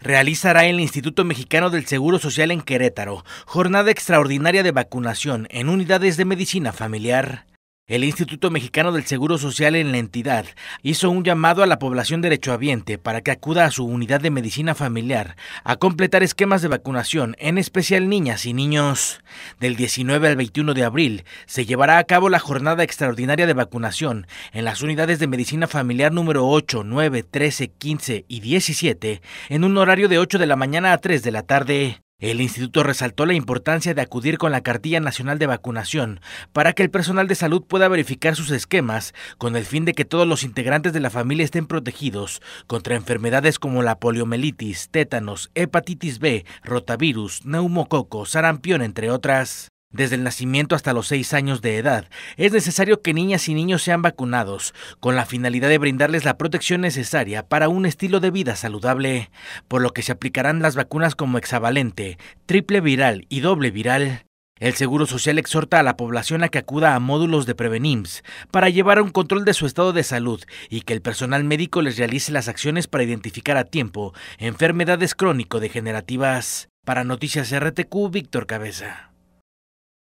Realizará el Instituto Mexicano del Seguro Social en Querétaro jornada extraordinaria de vacunación en unidades de medicina familiar. El Instituto Mexicano del Seguro Social en la entidad hizo un llamado a la población derechohabiente para que acuda a su unidad de medicina familiar a completar esquemas de vacunación, en especial niñas y niños. Del 19 al 21 de abril se llevará a cabo la jornada extraordinaria de vacunación en las unidades de medicina familiar número 8, 9, 13, 15 y 17 en un horario de 8 de la mañana a 3 de la tarde. El instituto resaltó la importancia de acudir con la cartilla nacional de vacunación para que el personal de salud pueda verificar sus esquemas con el fin de que todos los integrantes de la familia estén protegidos contra enfermedades como la poliomielitis, tétanos, hepatitis B, rotavirus, neumococo, sarampión, entre otras. Desde el nacimiento hasta los 6 años de edad, es necesario que niñas y niños sean vacunados, con la finalidad de brindarles la protección necesaria para un estilo de vida saludable, por lo que se aplicarán las vacunas como exavalente, triple viral y doble viral. El Seguro Social exhorta a la población a que acuda a módulos de Prevenims para llevar un control de su estado de salud y que el personal médico les realice las acciones para identificar a tiempo enfermedades crónico-degenerativas. Para Noticias RTQ, Víctor Cabeza.